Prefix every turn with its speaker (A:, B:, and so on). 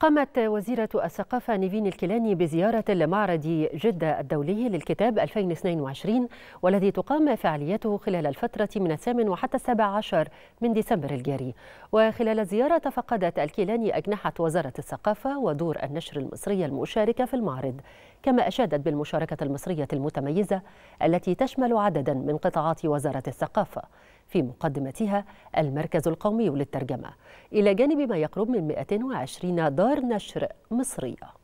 A: قامت وزيرة الثقافة نيفين الكيلاني بزيارة لمعرض جدة الدولي للكتاب 2022 والذي تقام فعاليته خلال الفترة من الثامن وحتى السابع عشر من ديسمبر الجاري وخلال الزيارة تفقدت الكيلاني أجنحة وزارة الثقافة ودور النشر المصرية المشاركة في المعرض كما أشادت بالمشاركة المصرية المتميزة التي تشمل عددا من قطاعات وزارة الثقافة في مقدمتها المركز القومي للترجمة إلى جانب ما يقرب من 120 دار نشر مصرية